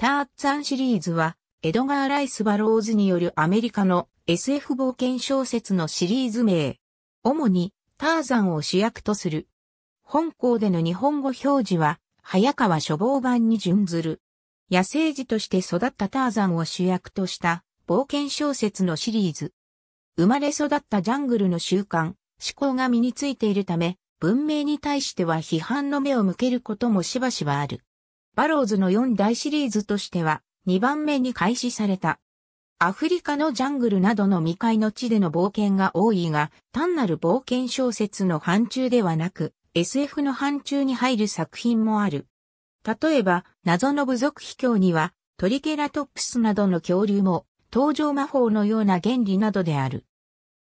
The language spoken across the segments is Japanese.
ターッツァンシリーズは、エドガー・ライス・バローズによるアメリカの SF 冒険小説のシリーズ名。主に、ターザンを主役とする。本校での日本語表示は、早川書房版に準ずる。野生児として育ったターザンを主役とした冒険小説のシリーズ。生まれ育ったジャングルの習慣、思考が身についているため、文明に対しては批判の目を向けることもしばしばある。バローズの4大シリーズとしては2番目に開始された。アフリカのジャングルなどの未開の地での冒険が多いが、単なる冒険小説の範疇ではなく、SF の範疇に入る作品もある。例えば、謎の部族秘境には、トリケラトプスなどの恐竜も、登場魔法のような原理などである。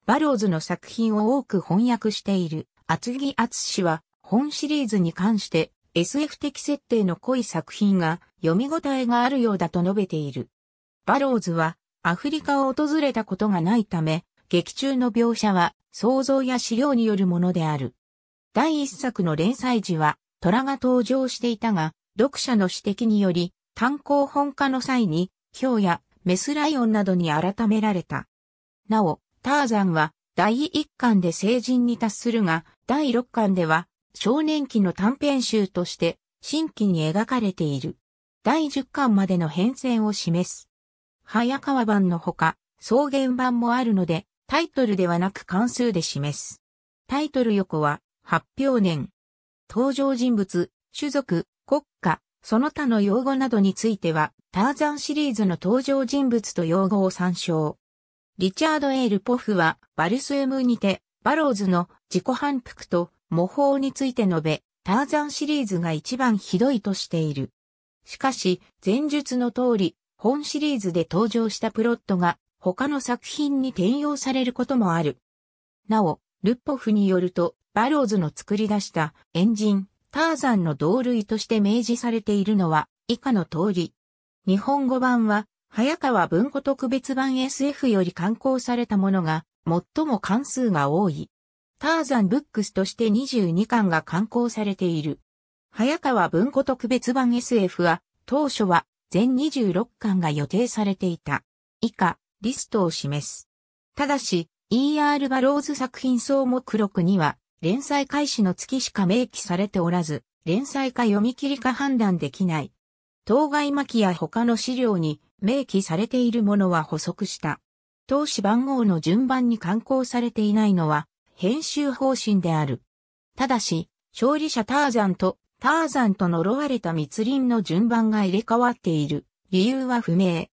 バローズの作品を多く翻訳している、厚木厚氏は、本シリーズに関して、SF 的設定の濃い作品が読み応えがあるようだと述べている。バローズはアフリカを訪れたことがないため、劇中の描写は想像や資料によるものである。第一作の連載時は虎が登場していたが、読者の指摘により単行本化の際に、ヒョウやメスライオンなどに改められた。なお、ターザンは第1巻で成人に達するが、第6巻では少年期の短編集として新規に描かれている。第10巻までの変遷を示す。早川版のほか、草原版もあるので、タイトルではなく関数で示す。タイトル横は、発表年。登場人物、種族、国家、その他の用語などについては、ターザンシリーズの登場人物と用語を参照。リチャード・エール・ポフは、バルスエムにて、バローズの自己反復と模倣について述べ、ターザンシリーズが一番ひどいとしている。しかし、前述の通り、本シリーズで登場したプロットが他の作品に転用されることもある。なお、ルッポフによると、バローズの作り出したエンジン、ターザンの同類として明示されているのは以下の通り。日本語版は、早川文庫特別版 SF より刊行されたものが最も関数が多い。ターザンブックスとして22巻が刊行されている。早川文庫特別版 SF は、当初は全26巻が予定されていた。以下、リストを示す。ただし、E.R. バローズ作品総目録には、連載開始の月しか明記されておらず、連載か読み切りか判断できない。当該巻や他の資料に明記されているものは補足した。当紙番号の順番に刊行されていないのは編集方針である。ただし、勝利者ターザンとターザンと呪われた密林の順番が入れ替わっている理由は不明。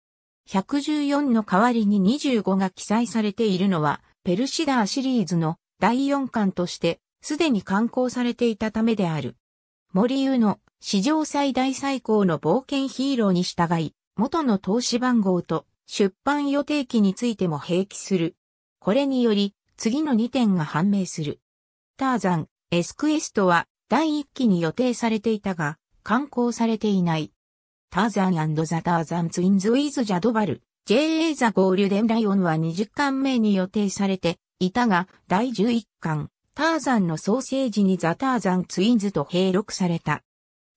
114の代わりに25が記載されているのは、ペルシダーシリーズの第4巻として、すでに刊行されていたためである。森湯の史上最大最高の冒険ヒーローに従い、元の投資番号と出版予定期についても併記する。これにより、次の2点が判明する。ターザン、エスクエストは第1期に予定されていたが、刊行されていない。ターザンザ・ターザン・ツインズ・ウィズ・ジャドバル、JA ザ・ゴールデン・ライオンは20巻目に予定されていたが、第11巻、ターザンのソーセージにザ・ターザン・ツインズと併録された。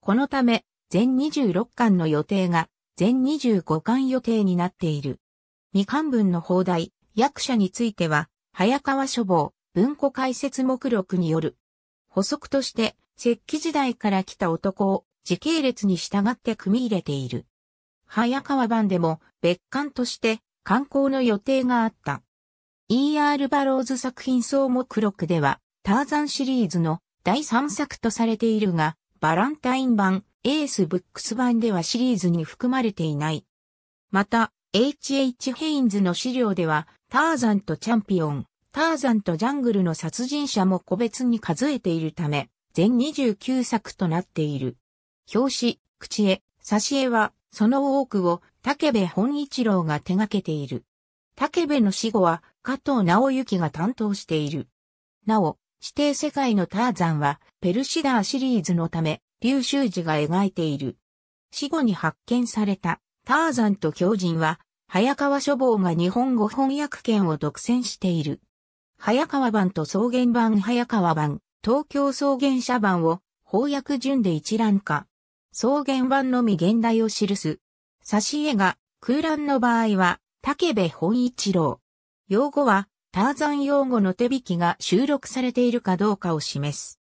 このため、全26巻の予定が、全25巻予定になっている。未巻分の放題、役者については、早川書房、文庫解説目録による。補足として、石器時代から来た男を時系列に従って組み入れている。早川版でも別館として観光の予定があった。E.R. バローズ作品総目録では、ターザンシリーズの第3作とされているが、バランタイン版、エースブックス版ではシリーズに含まれていない。また、H.H. ヘインズの資料では、ターザンとチャンピオン、ターザンとジャングルの殺人者も個別に数えているため、全29作となっている。表紙、口絵、挿絵は、その多くを竹部本一郎が手掛けている。竹部の死後は加藤直之が担当している。なお、指定世界のターザンはペルシダーシリーズのため、劉修二が描いている。死後に発見されたターザンと狂人は早川書房が日本語翻訳権を独占している。早川版と草原版早川版、東京草原社版を翻訳順で一覧化。草原版のみ現代を記す。挿絵が空欄の場合は竹部本一郎。用語はターザン用語の手引きが収録されているかどうかを示す。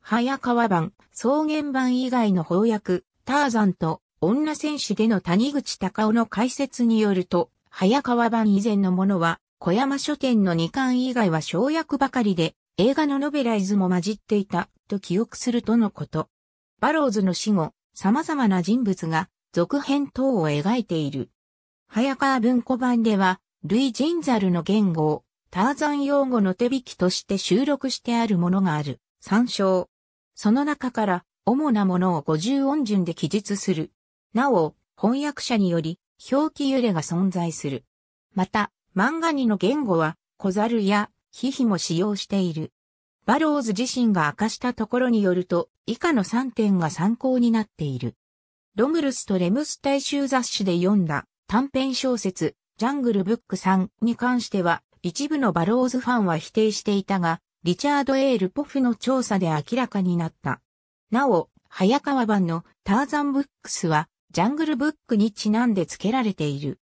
早川版、草原版以外の翻訳、ターザンと女戦士での谷口隆夫の解説によると、早川版以前のものは、小山書店の2巻以外は小役ばかりで、映画のノベライズも混じっていた、と記憶するとのこと。バローズの死後、様々な人物が、続編等を描いている。早川文庫版では、ルイ・ジンザルの言語を、ターザン用語の手引きとして収録してあるものがある。参照。その中から、主なものを五十音順で記述する。なお、翻訳者により、表記揺れが存在する。また、漫画にの言語は、小猿や、ヒヒも使用している。バローズ自身が明かしたところによると、以下の3点が参考になっている。ロムルスとレムス大衆雑誌で読んだ短編小説、ジャングルブック3に関しては、一部のバローズファンは否定していたが、リチャード・エール・ポフの調査で明らかになった。なお、早川版のターザンブックスは、ジャングルブックにちなんで付けられている。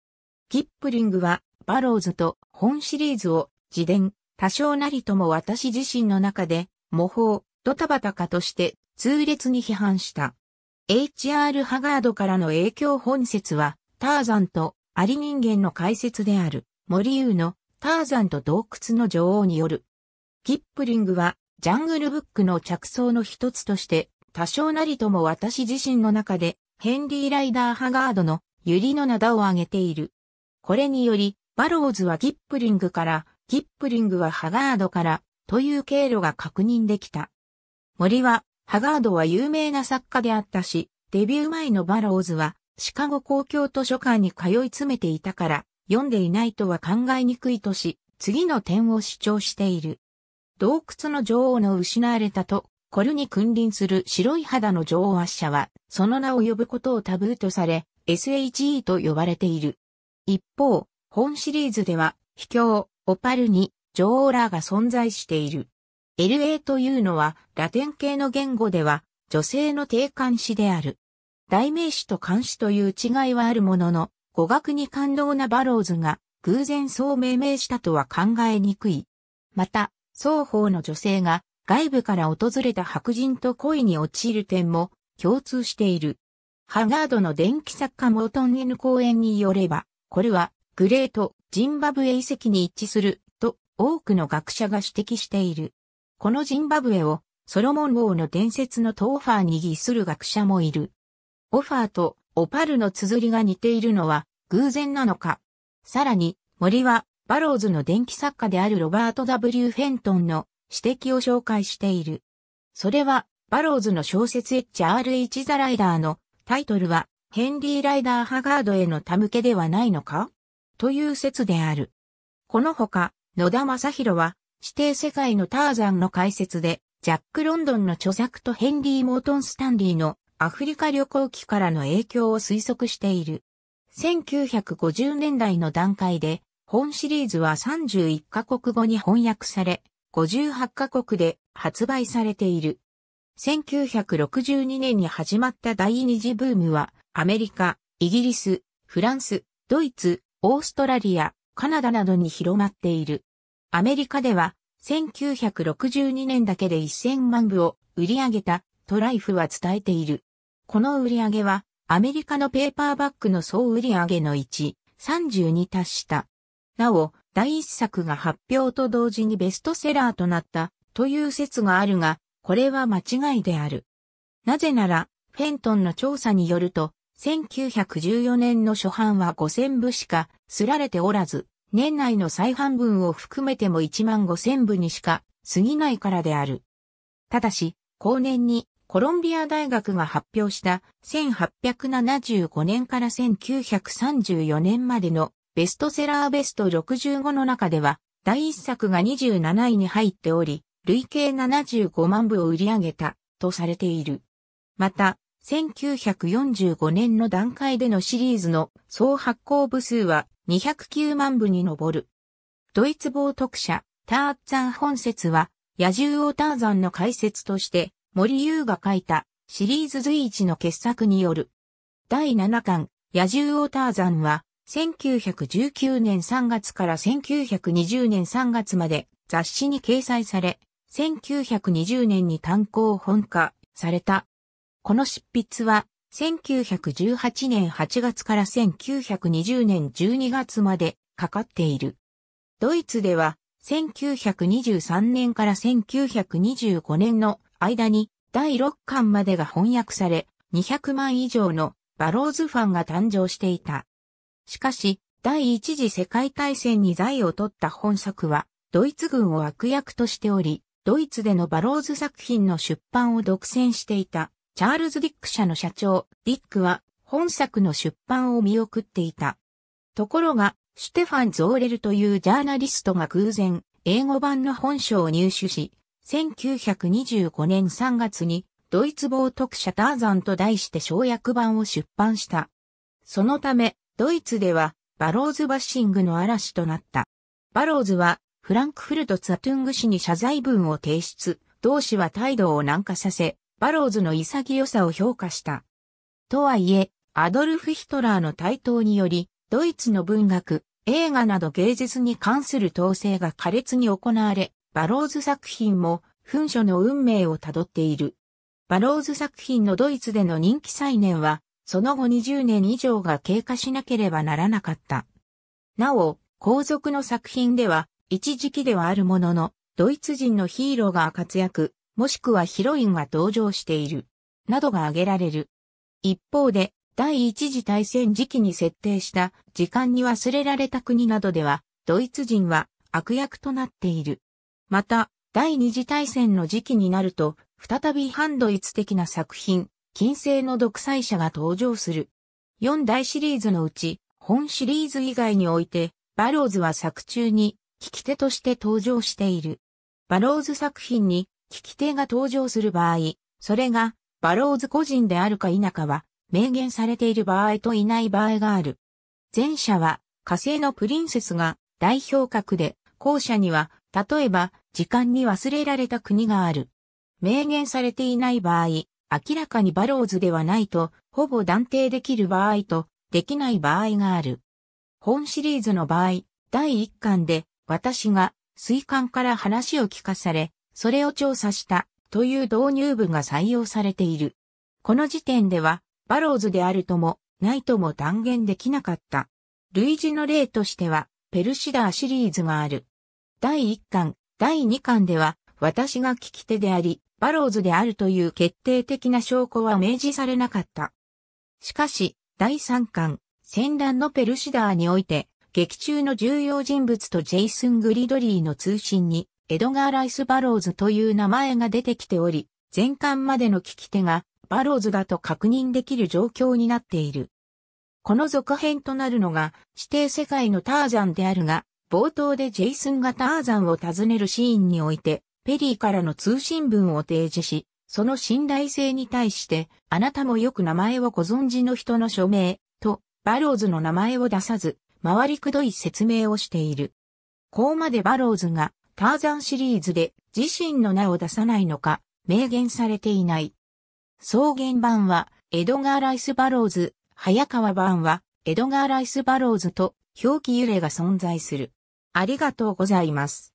キップリングは、バローズと本シリーズを、自伝、多少なりとも私自身の中で、模倣、ドタバタ化として、痛烈に批判した。H.R. ハガードからの影響本説は、ターザンとアリ人間の解説である、森優のターザンと洞窟の女王による。キップリングは、ジャングルブックの着想の一つとして、多少なりとも私自身の中でヘンリー・ライダー・ハガードのユリの名を挙げている。これにより、バローズはギップリングから、ギップリングはハガードから、という経路が確認できた。森は、ハガードは有名な作家であったし、デビュー前のバローズは、シカゴ公共図書館に通い詰めていたから、読んでいないとは考えにくいとし、次の点を主張している。洞窟の女王の失われたとコルに君臨する白い肌の女王アッシャは、その名を呼ぶことをタブーとされ、SHE と呼ばれている。一方、本シリーズでは、秘境、オパルに、女王らが存在している。LA というのは、ラテン系の言語では、女性の定冠詞である。代名詞と冠詞という違いはあるものの、語学に感動なバローズが、偶然そう命名したとは考えにくい。また、双方の女性が外部から訪れた白人と恋に陥る点も共通している。ハガードの電気作家モートン N 公演によれば、これはグレート・ジンバブエ遺跡に一致すると多くの学者が指摘している。このジンバブエをソロモン王の伝説のトーファーに偽する学者もいる。オファーとオパルの綴りが似ているのは偶然なのか。さらに森はバローズの電気作家であるロバート・ W・ フェントンの指摘を紹介している。それは、バローズの小説 HR1 ザライダーのタイトルは、ヘンリー・ライダー・ハガードへの手向けではないのかという説である。このほか、野田正宏は、指定世界のターザンの解説で、ジャック・ロンドンの著作とヘンリー・モートン・スタンリーのアフリカ旅行記からの影響を推測している。1950年代の段階で、本シリーズは31カ国語に翻訳され、58カ国で発売されている。1962年に始まった第二次ブームは、アメリカ、イギリス、フランス、ドイツ、オーストラリア、カナダなどに広まっている。アメリカでは、1962年だけで1000万部を売り上げたトライフは伝えている。この売り上げは、アメリカのペーパーバッグの総売り上げの1、32達した。なお、第一作が発表と同時にベストセラーとなったという説があるが、これは間違いである。なぜなら、フェントンの調査によると、1914年の初版は5000部しか刷られておらず、年内の再版分を含めても1万5000部にしか過ぎないからである。ただし、後年にコロンビア大学が発表した1875年から1934年までのベストセラーベスト65の中では、第1作が27位に入っており、累計75万部を売り上げた、とされている。また、1945年の段階でのシリーズの総発行部数は209万部に上る。ドイツ冒涜者、ターザン本説は、野獣王ターザンの解説として、森優が書いたシリーズ随一の傑作による。第7巻、野獣王ターザンは、1919年3月から1920年3月まで雑誌に掲載され、1920年に単行本化された。この執筆は、1918年8月から1920年12月までかかっている。ドイツでは、1923年から1925年の間に第6巻までが翻訳され、200万以上のバローズファンが誕生していた。しかし、第一次世界大戦に財を取った本作は、ドイツ軍を悪役としており、ドイツでのバローズ作品の出版を独占していた、チャールズ・ディック社の社長、ディックは、本作の出版を見送っていた。ところが、シュテファン・ゾーレルというジャーナリストが偶然、英語版の本書を入手し、1925年3月に、ドイツ冒特者ターザンと題して小役版を出版した。そのため、ドイツではバローズバッシングの嵐となった。バローズはフランクフルト・ツァトゥング氏に謝罪文を提出、同氏は態度を軟化させ、バローズの潔さを評価した。とはいえ、アドルフ・ヒトラーの台頭により、ドイツの文学、映画など芸術に関する統制が苛烈に行われ、バローズ作品も噴書の運命をたどっている。バローズ作品のドイツでの人気再燃は、その後20年以上が経過しなければならなかった。なお、皇族の作品では、一時期ではあるものの、ドイツ人のヒーローが活躍、もしくはヒロインが登場している、などが挙げられる。一方で、第一次大戦時期に設定した時間に忘れられた国などでは、ドイツ人は悪役となっている。また、第二次大戦の時期になると、再び反ドイツ的な作品、金星の独裁者が登場する。四大シリーズのうち、本シリーズ以外において、バローズは作中に、聞き手として登場している。バローズ作品に、聞き手が登場する場合、それが、バローズ個人であるか否かは、明言されている場合といない場合がある。前者は、火星のプリンセスが代表格で、後者には、例えば、時間に忘れられた国がある。明言されていない場合、明らかにバローズではないと、ほぼ断定できる場合と、できない場合がある。本シリーズの場合、第1巻で、私が、水管から話を聞かされ、それを調査した、という導入部が採用されている。この時点では、バローズであるとも、ないとも断言できなかった。類似の例としては、ペルシダーシリーズがある。第1巻、第2巻では、私が聞き手であり、バローズであるという決定的な証拠は明示されなかった。しかし、第3巻、戦乱のペルシダーにおいて、劇中の重要人物とジェイスン・グリドリーの通信に、エドガー・ライス・バローズという名前が出てきており、前巻までの聞き手が、バローズだと確認できる状況になっている。この続編となるのが、指定世界のターザンであるが、冒頭でジェイスンがターザンを訪ねるシーンにおいて、ペリーからの通信文を提示し、その信頼性に対して、あなたもよく名前をご存知の人の署名、と、バローズの名前を出さず、回りくどい説明をしている。こうまでバローズが、ターザンシリーズで自身の名を出さないのか、明言されていない。草原版は、エドガー・ライス・バローズ、早川版は、エドガー・ライス・バローズと、表記揺れが存在する。ありがとうございます。